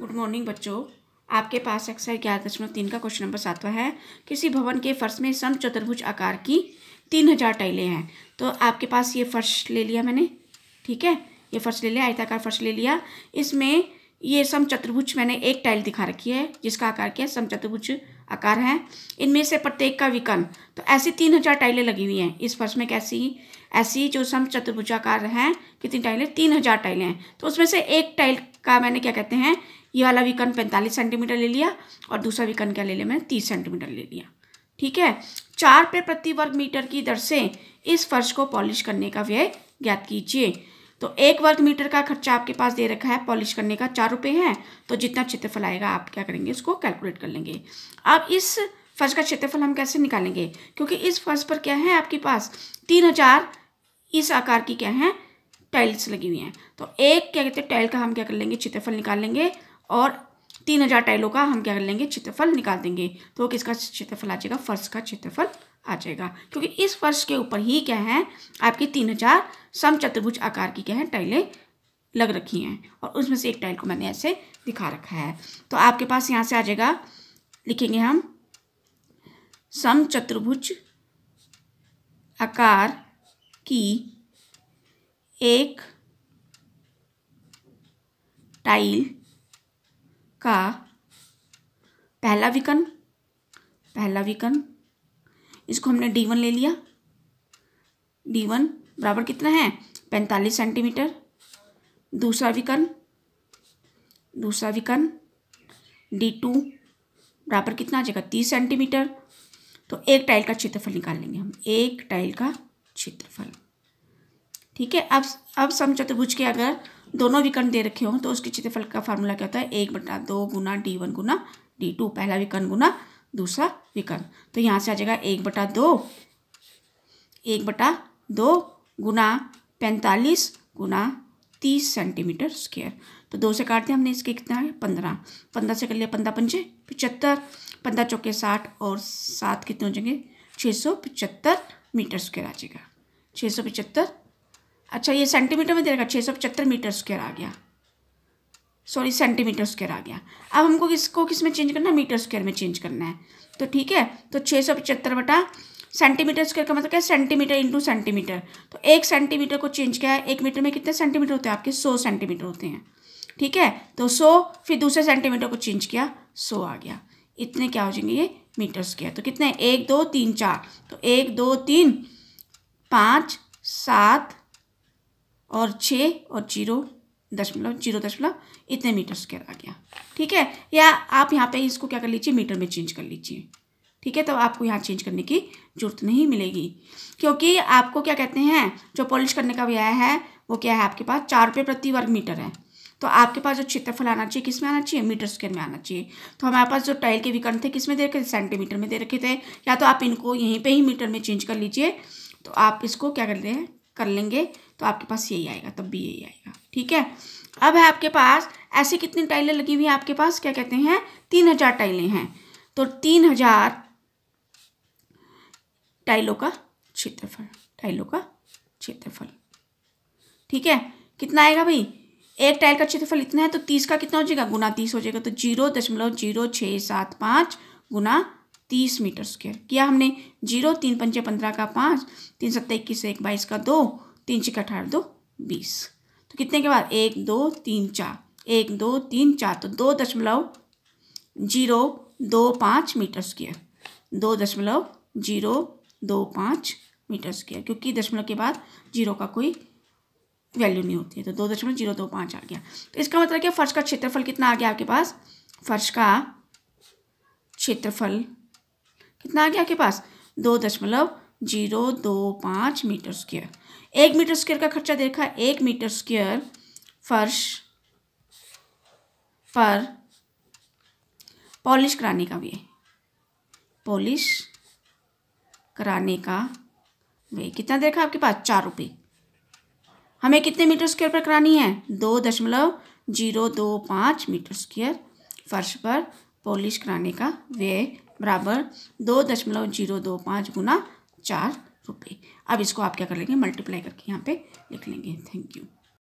good morning बच्चों आपके पास अक्सर ग्यारह दशमलव तीन का क्वेश्चन नंबर सातवा है किसी भवन के फर्श में सम चतुर्भुज आकार की तीन हजार टाइलें हैं तो आपके पास ये फर्श ले लिया मैंने ठीक है ये फर्श ले लिया आयताकार फर्श ले लिया इसमें ये सम चतुर्भुज मैंने एक टाइल दिखा रखी है जिसका आकार क्या सम चतुर्भुज आकार है इनमें से प्रत्येक का विकर्ण तो ऐसी तीन हजार टाइलें लगी हुई हैं इस फर्श में कैसी ऐसी जो सम चतुर्भुजाकार हैं कितनी टाइलें तीन हजार टाइलें हैं तो उसमें से एक टाइल का मैंने क्या कहते हैं ये वाला विकन पैंतालीस सेंटीमीटर ले लिया और दूसरा विकन क्या ले लिया मैंने तीस सेंटीमीटर ले लिया ठीक है चार पे प्रति वर्ग मीटर की दर से इस फर्श को पॉलिश करने का व्यय ज्ञात कीजिए तो एक वर्ग मीटर का खर्चा आपके पास दे रखा है पॉलिश करने का चार रुपये है तो जितना क्षेत्रफल आएगा आप क्या करेंगे उसको कैलकुलेट कर लेंगे अब इस फर्श का क्षेत्रफल हम कैसे निकालेंगे क्योंकि इस फर्श पर क्या है आपके पास तीन हजार इस आकार की क्या है टाइल्स लगी हुई हैं तो एक क्या कहते हैं टाइल का हम क्या कर लेंगे क्षेत्रफल निकाल लेंगे और तीन हजार टाइलों का हम क्या कर लेंगे क्षेत्रफल निकाल देंगे तो किसका क्षेत्रफल आ जाएगा फर्श का क्षेत्रफल आ जाएगा क्योंकि इस फर्श के ऊपर ही क्या है आपके तीन हजार समचतुर्भुज आकार की क्या है टाइलें लग रखी हैं और उसमें से एक टाइल को मैंने ऐसे दिखा रखा है तो आपके पास यहाँ से आ जाएगा लिखेंगे हम समचतुर्भुज आकार की एक टाइल का पहला विकर्ण पहला विकर्ण इसको हमने डी वन ले लिया डी वन बराबर कितना है पैंतालीस सेंटीमीटर दूसरा विकर्ण दूसरा विकर्ण डी टू बराबर कितना आ जाएगा तीस सेंटीमीटर तो एक टाइल का क्षेत्रफल निकाल लेंगे हम एक टाइल का क्षेत्रफल ठीक है अब अब समचतुर्भुज के अगर दोनों विकर्ण दे रखे हों तो उसके क्षेत्रफल का फार्मूला क्या होता है एक बटा दो गुना डी वन गुना डी टू पहला विकर्ण गुना दूसरा विकर्ण तो यहाँ से आ जाएगा एक बटा दो एक बटा दो गुना पैंतालीस गुना तीस सेंटीमीटर स्क्वेयर तो दो से काटते हमने इसके कितना है पंद्रह पंद्रह से कर लिया पंद्रह पंचे पचहत्तर पंद्रह चौके साठ और सात कितने हो जाएंगे छः सौ पचहत्तर मीटर स्क्वेयर आ जाएगा छः सौ पचहत्तर अच्छा ये सेंटीमीटर में दे रखा छः सौ पचहत्तर मीटर स्क्वेयर आ गया सॉरी सेंटीमीटर स्क्वेयर आ गया अब हमको किसको किस में चेंज करना है मीटर स्क्वेयर में चेंज करना है तो ठीक है तो छः सौ पचहत्तर बटा सेंटीमीटर स्क्वेयर का मतलब क्या है सेंटीमीटर इंटू सेंटीमीटर तो एक सेंटीमीटर को चेंज किया है एक मीटर में कितने सेंटीमीटर होते हैं आपके सौ सेंटीमीटर होते हैं ठीक है तो सौ फिर दूसरे सेंटीमीटर को चेंज किया सौ आ गया इतने क्या हो जाएंगे ये मीटर स्क्वेयर तो कितने एक दो तीन चार तो एक दो तीन पाँच सात और छः और जीरो दशमलव जीरो दशमलव इतने मीटर स्क्वायर आ गया ठीक है या आप यहाँ पे इसको क्या कर लीजिए मीटर में चेंज कर लीजिए ठीक है तो आपको यहाँ चेंज करने की जरूरत नहीं मिलेगी क्योंकि आपको क्या कहते हैं जो पॉलिश करने का व्यय है वो क्या है आपके पास चार रुपये प्रति वर्ग मीटर है तो आपके पास जो क्षेत्रफल आना चाहिए किस में आना चाहिए मीटर स्क्वायर में आना चाहिए तो हमारे पास जो टाइल के विकर्ण थे किस में दे रखे थे सेंटीमीटर में दे रखे थे या तो आप इनको यहीं पे ही मीटर में चेंज कर लीजिए तो आप इसको क्या करते हैं कर लेंगे तो आपके पास यही आएगा तब भी यही आएगा ठीक है अब है आपके पास ऐसी कितनी टाइलें लगी हुई हैं आपके पास क्या कहते हैं तीन हजार टाइलें हैं तो तीन हजार टाइलों का क्षेत्रफल टाइलों का क्षेत्रफल ठीक है कितना आएगा भाई एक टाइल का क्षेत्रफल इतना है तो तीस का कितना हो जाएगा गुना तीस हो जाएगा तो जीरो दशमलव जीरो छः सात पाँच गुना तीस मीटर स्क्वेयर किया हमने जीरो तीन पंचे पंद्रह का पाँच तीन सत्तर इक्कीस एक बाईस का दो तीन छः अठारह दो बीस तो कितने के बाद एक दो तीन चार एक दो तीन चार तो दो दशमलव जीरो दो पाँच मीटर स्क्वेयर दो दशमलव जीरो दो पाँच मीटर स्क्वेयर क्योंकि दशमलव के बाद जीरो का कोई वैल्यू नहीं होती है तो दो दशमलव जीरो दो पाँच आ गया तो इसका मतलब क्या फर्श का क्षेत्रफल कितना आ गया आपके पास फर्श का क्षेत्रफल कितना आ गया आपके पास दो दशमलव जीरो दो पाँच मीटर स्क्वेयर एक मीटर स्क्वेयर का खर्चा देखा एक मीटर स्क्वेयर फर्श पर पॉलिश कराने का वे पॉलिश कराने का वे कितना देखा आपके पास चार रुपये हमें कितने मीटर स्क्वेयर पर करानी है दो दशमलव जीरो दो पाँच मीटर स्क्वेयर फर्श पर पॉलिश कराने का व्यय बराबर दो दशमलव जीरो दो पाँच गुना चार रुपये अब इसको आप क्या कर लेंगे मल्टीप्लाई करके यहाँ पे लिख लेंगे थैंक यू